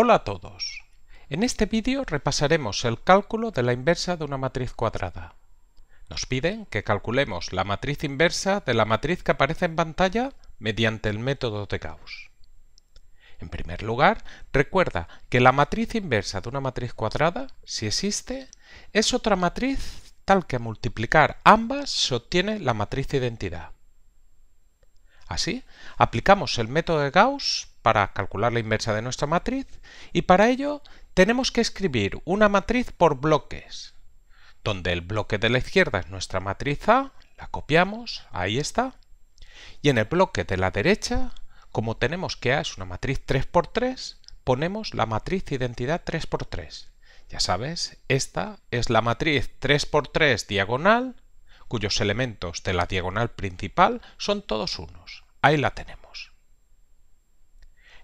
Hola a todos. En este vídeo repasaremos el cálculo de la inversa de una matriz cuadrada. Nos piden que calculemos la matriz inversa de la matriz que aparece en pantalla mediante el método de Gauss. En primer lugar, recuerda que la matriz inversa de una matriz cuadrada, si existe, es otra matriz tal que multiplicar ambas se obtiene la matriz identidad. Así, aplicamos el método de Gauss para calcular la inversa de nuestra matriz y para ello tenemos que escribir una matriz por bloques, donde el bloque de la izquierda es nuestra matriz A, la copiamos, ahí está, y en el bloque de la derecha, como tenemos que A es una matriz 3x3, ponemos la matriz identidad 3x3. Ya sabes, esta es la matriz 3x3 diagonal, cuyos elementos de la diagonal principal son todos unos. Ahí la tenemos.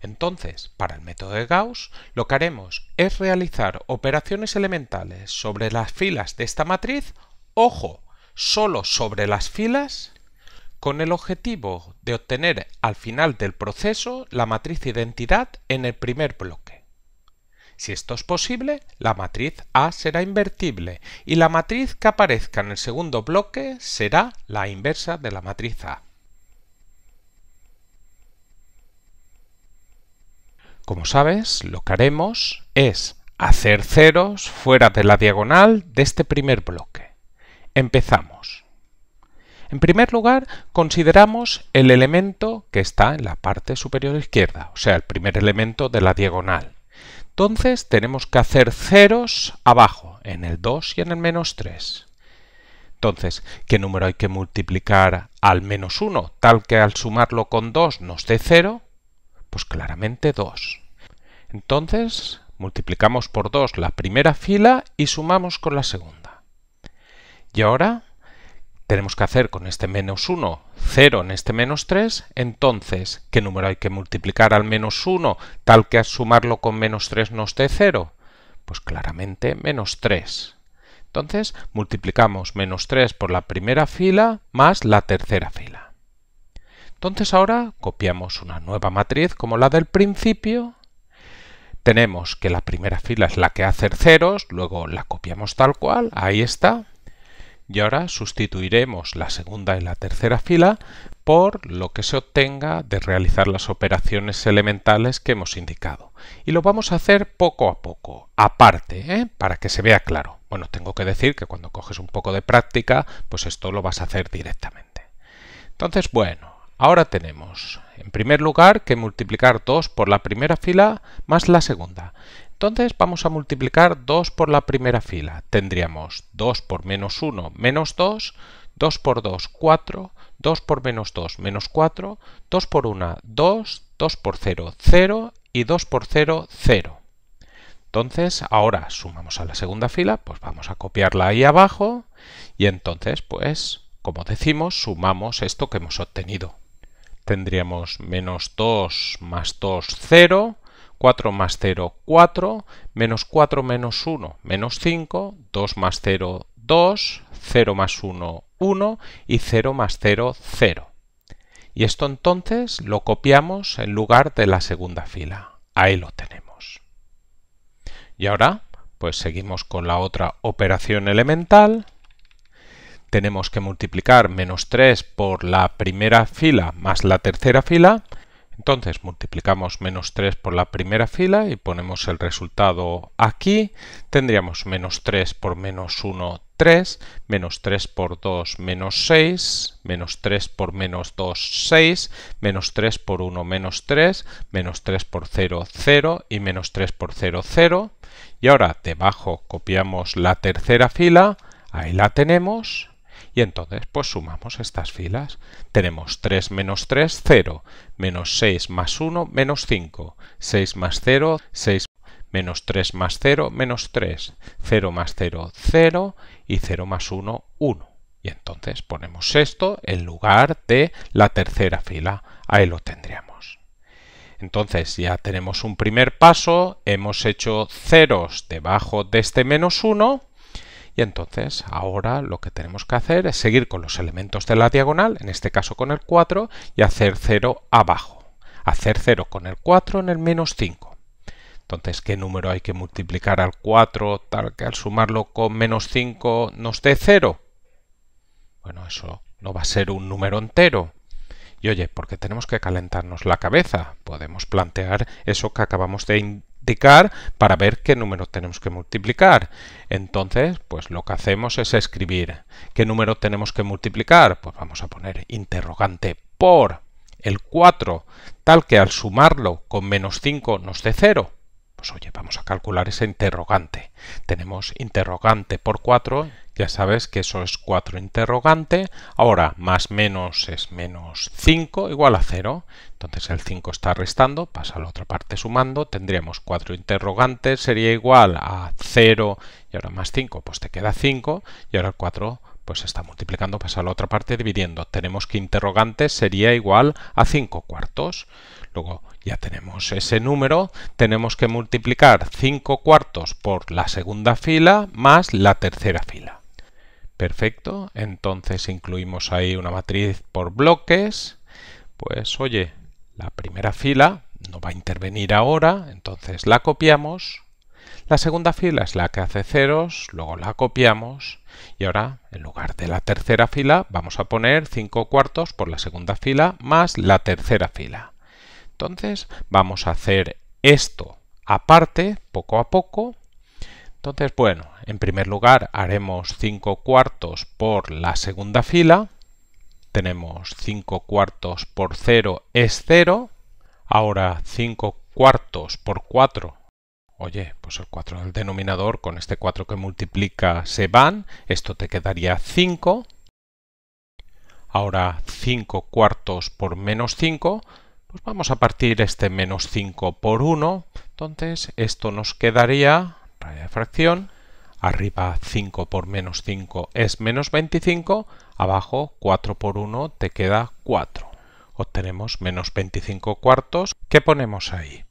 Entonces, para el método de Gauss, lo que haremos es realizar operaciones elementales sobre las filas de esta matriz, ojo, solo sobre las filas, con el objetivo de obtener al final del proceso la matriz identidad en el primer bloque. Si esto es posible, la matriz A será invertible y la matriz que aparezca en el segundo bloque será la inversa de la matriz A. Como sabes, lo que haremos es hacer ceros fuera de la diagonal de este primer bloque. Empezamos. En primer lugar, consideramos el elemento que está en la parte superior izquierda, o sea, el primer elemento de la diagonal. Entonces tenemos que hacer ceros abajo, en el 2 y en el menos 3. Entonces, ¿qué número hay que multiplicar al menos 1? Tal que al sumarlo con 2 nos dé 0, pues claramente 2. Entonces, multiplicamos por 2 la primera fila y sumamos con la segunda. Y ahora tenemos que hacer con este menos 1 0 en este menos 3, entonces, ¿qué número hay que multiplicar al menos 1 tal que al sumarlo con menos 3 nos dé 0? Pues claramente menos 3. Entonces, multiplicamos menos 3 por la primera fila más la tercera fila. Entonces ahora copiamos una nueva matriz como la del principio. Tenemos que la primera fila es la que hace ceros, luego la copiamos tal cual, ahí está. Y ahora sustituiremos la segunda y la tercera fila por lo que se obtenga de realizar las operaciones elementales que hemos indicado. Y lo vamos a hacer poco a poco, aparte, ¿eh? para que se vea claro. Bueno, tengo que decir que cuando coges un poco de práctica, pues esto lo vas a hacer directamente. Entonces, bueno, Ahora tenemos, en primer lugar, que multiplicar 2 por la primera fila más la segunda. Entonces vamos a multiplicar 2 por la primera fila. Tendríamos 2 por menos 1 menos 2, 2 por 2 4, 2 por menos 2 menos 4, 2 por 1 2, 2 por 0 0 y 2 por 0 0. Entonces ahora sumamos a la segunda fila, pues vamos a copiarla ahí abajo y entonces pues como decimos sumamos esto que hemos obtenido tendríamos menos 2 más 2, 0, 4 más 0, 4, menos 4 menos 1, menos 5, 2 más 0, 2, 0 más 1, 1 y 0 más 0, 0. Y esto entonces lo copiamos en lugar de la segunda fila. Ahí lo tenemos. Y ahora, pues seguimos con la otra operación elemental tenemos que multiplicar menos 3 por la primera fila más la tercera fila. Entonces multiplicamos menos 3 por la primera fila y ponemos el resultado aquí. Tendríamos menos 3 por menos 1, 3, menos 3 por 2, menos 6, menos 3 por menos 2, 6, menos 3 por 1, menos 3, menos 3 por 0, 0 y menos 3 por 0, 0. Y ahora debajo copiamos la tercera fila, ahí la tenemos, y entonces pues sumamos estas filas. Tenemos 3 menos 3, 0, menos 6 más 1, menos 5, 6 más 0, 6 menos 3 más 0, menos 3, 0 más 0, 0 y 0 más 1, 1. Y entonces ponemos esto en lugar de la tercera fila. Ahí lo tendríamos. Entonces ya tenemos un primer paso, hemos hecho ceros debajo de este menos 1 y entonces ahora lo que tenemos que hacer es seguir con los elementos de la diagonal, en este caso con el 4, y hacer 0 abajo. Hacer 0 con el 4 en el menos 5. Entonces, ¿qué número hay que multiplicar al 4 tal que al sumarlo con menos 5 nos dé 0? Bueno, eso no va a ser un número entero. Y oye, porque tenemos que calentarnos la cabeza? Podemos plantear eso que acabamos de para ver qué número tenemos que multiplicar. Entonces, pues lo que hacemos es escribir qué número tenemos que multiplicar. Pues vamos a poner interrogante por el 4, tal que al sumarlo con menos 5 nos dé 0. Pues oye, vamos a calcular ese interrogante. Tenemos interrogante por 4, ya sabes que eso es 4 interrogante. Ahora, más menos es menos 5 igual a 0. Entonces el 5 está restando, pasa a la otra parte sumando. Tendríamos 4 interrogantes, sería igual a 0 y ahora más 5, pues te queda 5 y ahora el 4 pues está multiplicando, pasa a la otra parte dividiendo. Tenemos que interrogante sería igual a 5 cuartos. Luego ya tenemos ese número, tenemos que multiplicar 5 cuartos por la segunda fila más la tercera fila. Perfecto, entonces incluimos ahí una matriz por bloques. Pues oye, la primera fila no va a intervenir ahora, entonces la copiamos la segunda fila es la que hace ceros, luego la copiamos y ahora en lugar de la tercera fila vamos a poner 5 cuartos por la segunda fila más la tercera fila. Entonces vamos a hacer esto aparte, poco a poco. Entonces, bueno, en primer lugar haremos 5 cuartos por la segunda fila. Tenemos 5 cuartos por 0 es 0. Ahora 5 cuartos por 4 Oye, pues el 4 del denominador, con este 4 que multiplica se van, esto te quedaría 5. Ahora 5 cuartos por menos 5, pues vamos a partir este menos 5 por 1, entonces esto nos quedaría, raya de fracción, arriba 5 por menos 5 es menos 25, abajo 4 por 1 te queda 4. Obtenemos menos 25 cuartos, ¿qué ponemos ahí?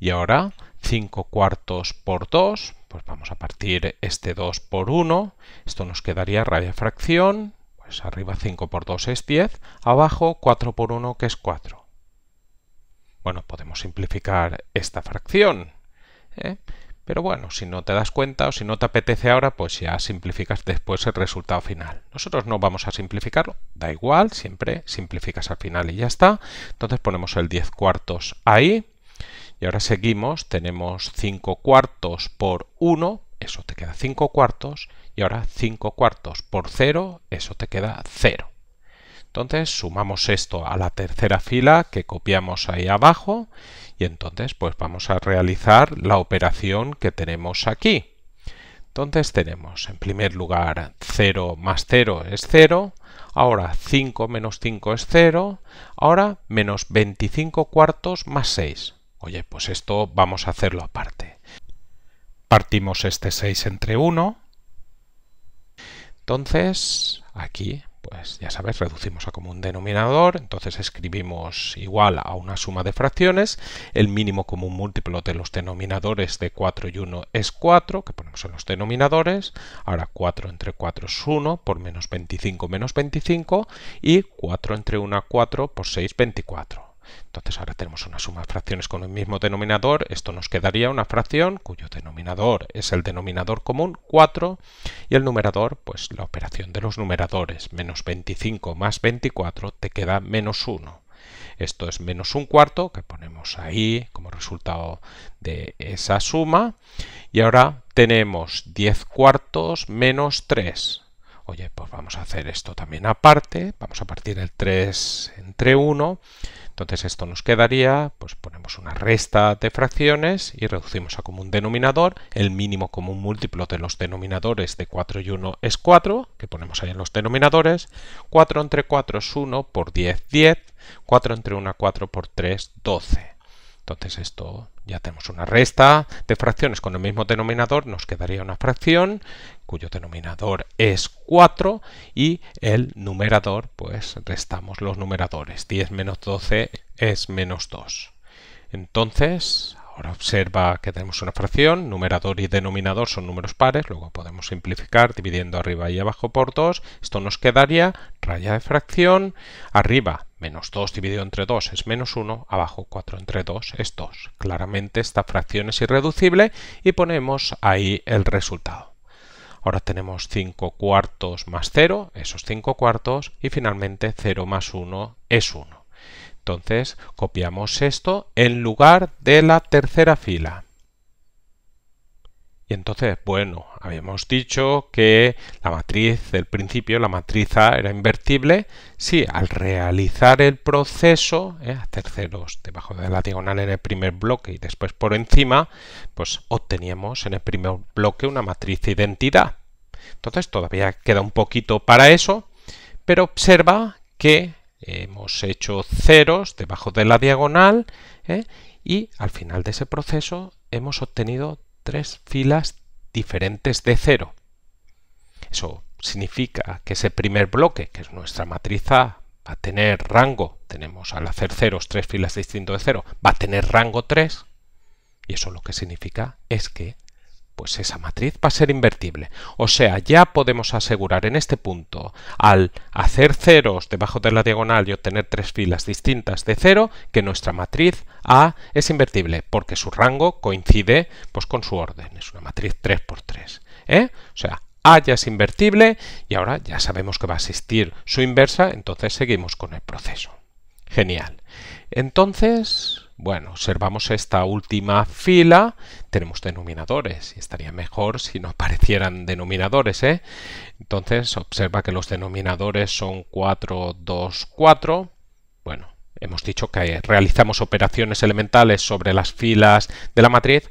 Y ahora 5 cuartos por 2, pues vamos a partir este 2 por 1, esto nos quedaría rabia fracción, pues arriba 5 por 2 es 10, abajo 4 por 1 que es 4. Bueno, podemos simplificar esta fracción, ¿eh? pero bueno, si no te das cuenta o si no te apetece ahora, pues ya simplificas después el resultado final. Nosotros no vamos a simplificarlo, da igual, siempre simplificas al final y ya está. Entonces ponemos el 10 cuartos ahí, y ahora seguimos, tenemos 5 cuartos por 1, eso te queda 5 cuartos, y ahora 5 cuartos por 0, eso te queda 0. Entonces sumamos esto a la tercera fila que copiamos ahí abajo y entonces pues vamos a realizar la operación que tenemos aquí. Entonces tenemos en primer lugar 0 más 0 es 0, ahora 5 menos 5 es 0, ahora menos 25 cuartos más 6. Oye, pues esto vamos a hacerlo aparte. Partimos este 6 entre 1. Entonces, aquí, pues ya sabes, reducimos a común denominador, entonces escribimos igual a una suma de fracciones, el mínimo común múltiplo de los denominadores de 4 y 1 es 4, que ponemos en los denominadores, ahora 4 entre 4 es 1, por menos 25 menos 25, y 4 entre 1 a 4, por 6, 24. Entonces ahora tenemos una suma de fracciones con el mismo denominador. Esto nos quedaría una fracción cuyo denominador es el denominador común 4 y el numerador, pues la operación de los numeradores. Menos 25 más 24 te queda menos 1. Esto es menos un cuarto que ponemos ahí como resultado de esa suma. Y ahora tenemos 10 cuartos menos 3 oye, pues vamos a hacer esto también aparte, vamos a partir el 3 entre 1 entonces esto nos quedaría, pues ponemos una resta de fracciones y reducimos a común denominador. El mínimo común múltiplo de los denominadores de 4 y 1 es 4, que ponemos ahí en los denominadores. 4 entre 4 es 1 por 10, 10. 4 entre 1, 4 por 3, 12. Entonces esto ya tenemos una resta de fracciones con el mismo denominador, nos quedaría una fracción cuyo denominador es 4 y el numerador, pues restamos los numeradores. 10 menos 12 es menos 2. Entonces, ahora observa que tenemos una fracción, numerador y denominador son números pares, luego podemos simplificar dividiendo arriba y abajo por 2, esto nos quedaría raya de fracción, arriba Menos 2 dividido entre 2 es menos 1, abajo 4 entre 2 es 2. Claramente esta fracción es irreducible y ponemos ahí el resultado. Ahora tenemos 5 cuartos más 0, esos 5 cuartos, y finalmente 0 más 1 es 1. Entonces copiamos esto en lugar de la tercera fila. Y entonces, bueno, habíamos dicho que la matriz del principio, la matriz A, era invertible si al realizar el proceso, hacer ¿eh? ceros debajo de la diagonal en el primer bloque y después por encima, pues obteníamos en el primer bloque una matriz de identidad. Entonces todavía queda un poquito para eso, pero observa que hemos hecho ceros debajo de la diagonal ¿eh? y al final de ese proceso hemos obtenido tres filas diferentes de cero. Eso significa que ese primer bloque, que es nuestra matriz A, va a tener rango, tenemos al hacer ceros tres filas distintas de cero, va a tener rango 3, y eso lo que significa es que pues esa matriz va a ser invertible. O sea, ya podemos asegurar en este punto, al hacer ceros debajo de la diagonal y obtener tres filas distintas de cero, que nuestra matriz A es invertible, porque su rango coincide pues, con su orden. Es una matriz 3x3. ¿eh? O sea, A ya es invertible y ahora ya sabemos que va a existir su inversa, entonces seguimos con el proceso. Genial. Entonces, bueno, observamos esta última fila, tenemos denominadores, y estaría mejor si no aparecieran denominadores, ¿eh? Entonces, observa que los denominadores son 4, 2, 4. Bueno, hemos dicho que realizamos operaciones elementales sobre las filas de la matriz.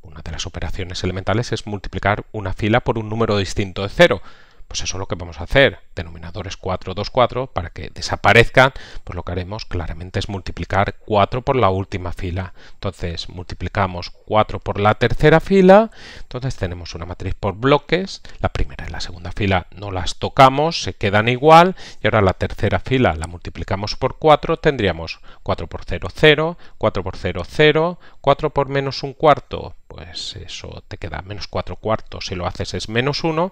Una de las operaciones elementales es multiplicar una fila por un número distinto de 0. Pues eso es lo que vamos a hacer, denominadores 4, 2, 4, para que desaparezcan, pues lo que haremos claramente es multiplicar 4 por la última fila. Entonces multiplicamos 4 por la tercera fila, entonces tenemos una matriz por bloques, la primera y la segunda fila no las tocamos, se quedan igual, y ahora la tercera fila la multiplicamos por 4, tendríamos 4 por 0, 0, 4 por 0, 0, 4 por menos un cuarto, pues eso te queda menos 4 cuartos, si lo haces es menos 1.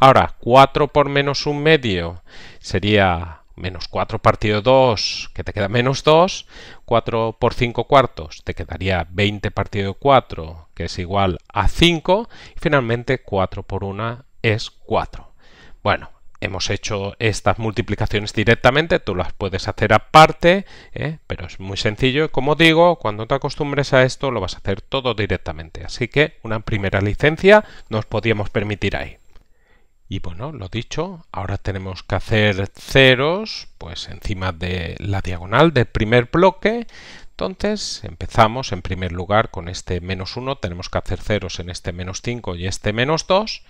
Ahora, 4 por menos un medio sería menos 4 partido 2, que te queda menos 2. 4 por 5 cuartos te quedaría 20 partido 4, que es igual a 5. Y finalmente 4 por 1 es 4. Bueno, hemos hecho estas multiplicaciones directamente, tú las puedes hacer aparte, ¿eh? pero es muy sencillo. Como digo, cuando te acostumbres a esto lo vas a hacer todo directamente. Así que una primera licencia nos podíamos permitir ahí. Y bueno, lo dicho, ahora tenemos que hacer ceros pues encima de la diagonal del primer bloque. Entonces empezamos en primer lugar con este menos 1, tenemos que hacer ceros en este menos 5 y este menos 2.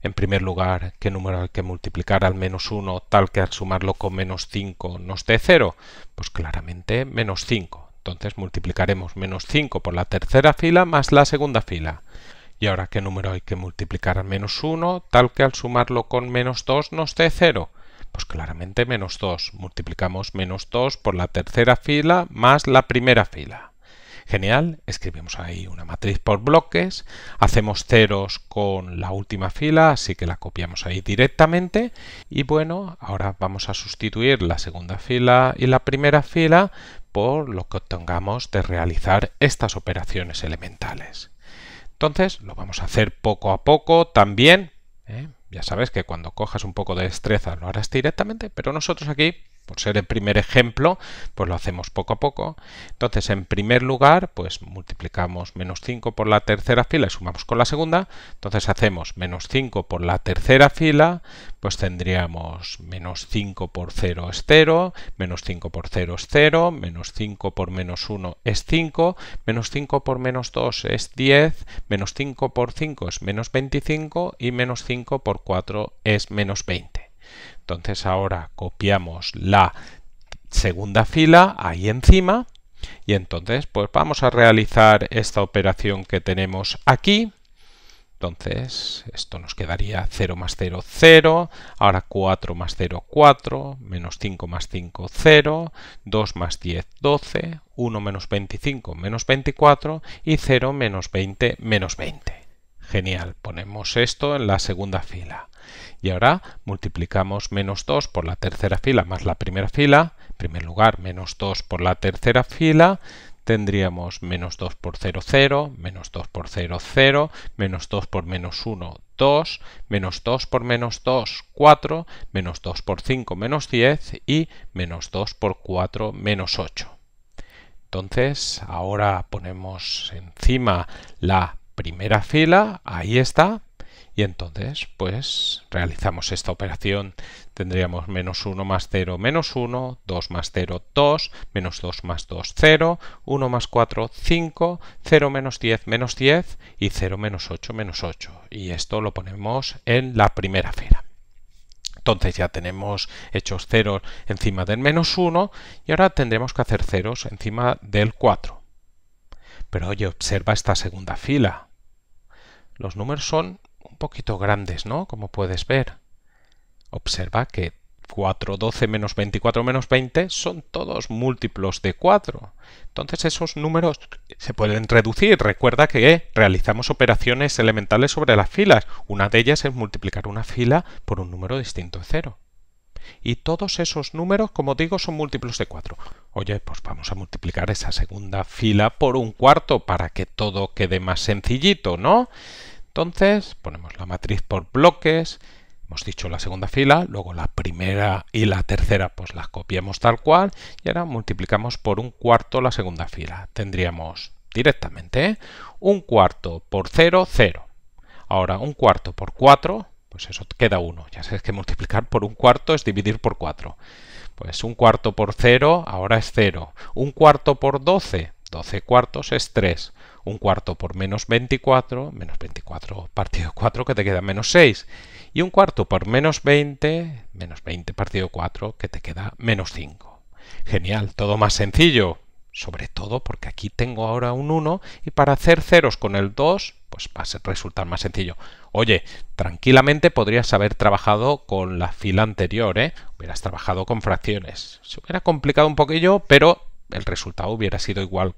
En primer lugar, ¿qué número hay que multiplicar al menos 1 tal que al sumarlo con menos 5 nos dé 0? Pues claramente menos 5. Entonces multiplicaremos menos 5 por la tercera fila más la segunda fila. Y ahora, ¿qué número hay que multiplicar al menos 1 tal que al sumarlo con menos 2 nos dé 0? Pues claramente menos 2. Multiplicamos menos 2 por la tercera fila más la primera fila. Genial, escribimos ahí una matriz por bloques, hacemos ceros con la última fila, así que la copiamos ahí directamente. Y bueno, ahora vamos a sustituir la segunda fila y la primera fila por lo que obtengamos de realizar estas operaciones elementales. Entonces lo vamos a hacer poco a poco también. ¿eh? Ya sabes que cuando cojas un poco de destreza lo harás directamente, pero nosotros aquí por ser el primer ejemplo, pues lo hacemos poco a poco. Entonces, en primer lugar, pues multiplicamos menos 5 por la tercera fila y sumamos con la segunda. Entonces hacemos menos 5 por la tercera fila, pues tendríamos menos 5 por 0 es 0, menos 5 por 0 es 0, menos 5 por menos 1 es 5, menos 5 por menos 2 es 10, menos 5 por 5 es menos 25 y menos 5 por 4 es menos 20. Entonces ahora copiamos la segunda fila ahí encima y entonces pues vamos a realizar esta operación que tenemos aquí. Entonces esto nos quedaría 0 más 0, 0, ahora 4 más 0, 4, menos 5 más 5, 0, 2 más 10, 12, 1 menos 25, menos 24 y 0 menos 20, menos 20. Genial, ponemos esto en la segunda fila. Y ahora multiplicamos menos 2 por la tercera fila más la primera fila. En primer lugar, menos 2 por la tercera fila. Tendríamos menos 2 por 0, 0, menos 2 por 0, 0, menos 2 por menos 1, 2, menos 2 por menos 2, 4, menos 2 por 5, menos 10 y menos 2 por 4, menos 8. Entonces, ahora ponemos encima la primera fila, ahí está, y entonces pues realizamos esta operación tendríamos menos 1 más 0 menos 1 2 más 0 2 menos 2 más 2 0 1 más 4 5 0 menos 10 menos 10 y 0 menos 8 menos 8 y esto lo ponemos en la primera fila entonces ya tenemos hechos ceros encima del menos 1 y ahora tendremos que hacer ceros encima del 4. Pero oye, observa esta segunda fila. Los números son un poquito grandes, ¿no? Como puedes ver. Observa que 4, 12 menos 24 menos 20 son todos múltiplos de 4. Entonces esos números se pueden reducir. Recuerda que realizamos operaciones elementales sobre las filas. Una de ellas es multiplicar una fila por un número distinto de 0. Y todos esos números, como digo, son múltiplos de 4. Oye, pues vamos a multiplicar esa segunda fila por un cuarto para que todo quede más sencillito, ¿no? Entonces ponemos la matriz por bloques, hemos dicho la segunda fila, luego la primera y la tercera pues las copiamos tal cual y ahora multiplicamos por un cuarto la segunda fila. Tendríamos directamente un cuarto por 0, 0. Ahora un cuarto por 4, pues eso queda 1. Ya sabes que multiplicar por un cuarto es dividir por 4. Pues un cuarto por 0 ahora es 0. Un cuarto por 12, 12 cuartos es 3. Un cuarto por menos 24, menos 24 partido 4 que te queda menos 6. Y un cuarto por menos 20, menos 20 partido 4 que te queda menos 5. Genial, todo más sencillo. Sobre todo porque aquí tengo ahora un 1 y para hacer ceros con el 2 pues va a resultar más sencillo. Oye, tranquilamente podrías haber trabajado con la fila anterior, ¿eh? Hubieras trabajado con fracciones. Se hubiera complicado un poquillo, pero el resultado hubiera sido igual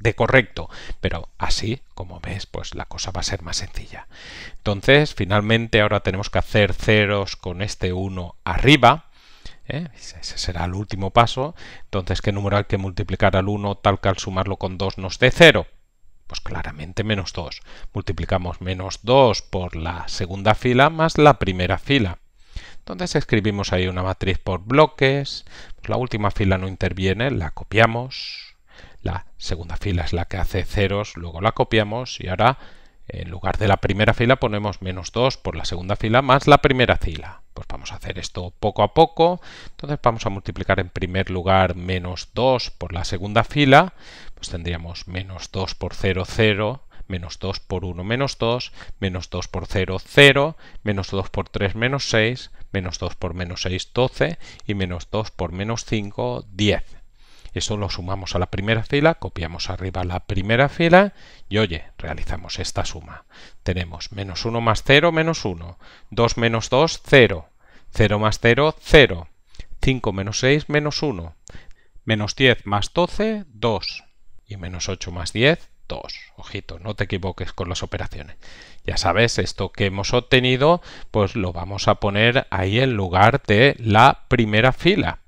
de correcto, pero así, como ves, pues la cosa va a ser más sencilla. Entonces, finalmente ahora tenemos que hacer ceros con este 1 arriba, ¿eh? ese será el último paso. Entonces, ¿qué número hay que multiplicar al 1 tal que al sumarlo con 2 nos dé 0? Pues claramente menos 2. Multiplicamos menos 2 por la segunda fila más la primera fila. Entonces escribimos ahí una matriz por bloques, la última fila no interviene, la copiamos, la segunda fila es la que hace ceros, luego la copiamos y ahora en lugar de la primera fila ponemos menos 2 por la segunda fila más la primera fila. Pues vamos a hacer esto poco a poco. Entonces vamos a multiplicar en primer lugar menos 2 por la segunda fila. Pues tendríamos menos 2 por 0, 0. Menos 2 por 1, menos 2. Menos 2 por 0, 0. Menos 2 por 3, menos 6 menos 2 por menos 6, 12 y menos 2 por menos 5, 10. Eso lo sumamos a la primera fila, copiamos arriba la primera fila y oye, realizamos esta suma. Tenemos menos 1 más 0, menos 1, 2 menos 2, 0, 0 más 0, 0, 5 menos 6, menos 1, menos 10 más 12, 2 y menos 8 más 10, Dos, Ojito, no te equivoques con las operaciones. Ya sabes, esto que hemos obtenido, pues lo vamos a poner ahí en lugar de la primera fila.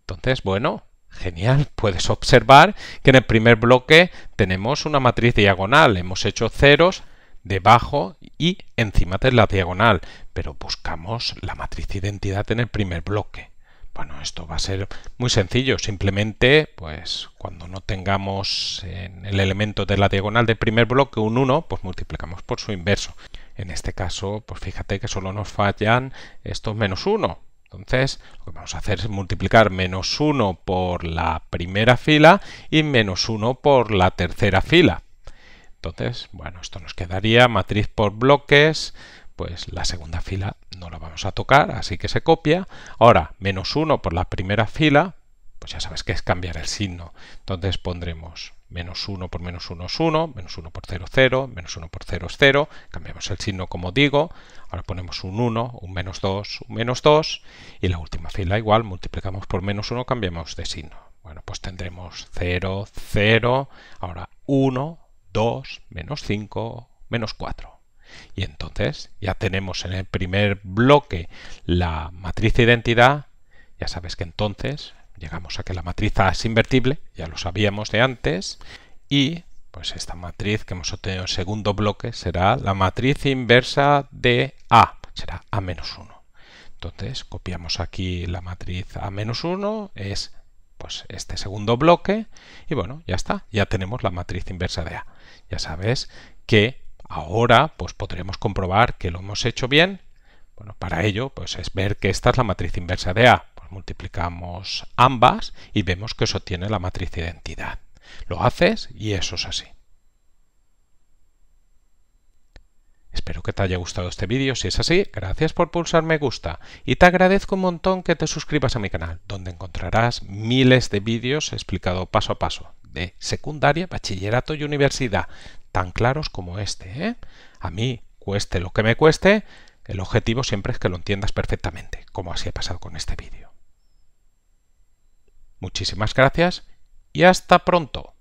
Entonces, bueno, genial, puedes observar que en el primer bloque tenemos una matriz diagonal. Hemos hecho ceros debajo y encima de la diagonal, pero buscamos la matriz identidad en el primer bloque. Bueno, esto va a ser muy sencillo. Simplemente, pues cuando no tengamos en el elemento de la diagonal del primer bloque un 1, pues multiplicamos por su inverso. En este caso, pues fíjate que solo nos fallan estos menos 1. Entonces, lo que vamos a hacer es multiplicar menos 1 por la primera fila y menos 1 por la tercera fila. Entonces, bueno, esto nos quedaría matriz por bloques, pues la segunda fila no la vamos a tocar, así que se copia. Ahora, menos 1 por la primera fila, pues ya sabes que es cambiar el signo. Entonces pondremos menos 1 por menos 1 es 1, menos 1 por 0 es 0, menos 1 por 0 es 0, cambiamos el signo como digo, ahora ponemos un 1, un menos 2, un menos 2, y la última fila igual, multiplicamos por menos 1, cambiamos de signo. Bueno, pues tendremos 0, 0, ahora 1, 2, menos 5, menos 4. Y entonces ya tenemos en el primer bloque la matriz de identidad. Ya sabes que entonces llegamos a que la matriz A es invertible, ya lo sabíamos de antes. Y pues esta matriz que hemos obtenido en el segundo bloque será la matriz inversa de A, será A-1. Entonces copiamos aquí la matriz A-1, es pues este segundo bloque y bueno, ya está, ya tenemos la matriz inversa de A. Ya sabes que Ahora pues podremos comprobar que lo hemos hecho bien. Bueno, para ello pues es ver que esta es la matriz inversa de A. Pues, multiplicamos ambas y vemos que eso tiene la matriz de identidad. Lo haces y eso es así. Espero que te haya gustado este vídeo, si es así, gracias por pulsar me gusta y te agradezco un montón que te suscribas a mi canal, donde encontrarás miles de vídeos explicado paso a paso de secundaria, bachillerato y universidad, tan claros como este. ¿eh? A mí, cueste lo que me cueste, el objetivo siempre es que lo entiendas perfectamente, como así ha pasado con este vídeo. Muchísimas gracias y hasta pronto.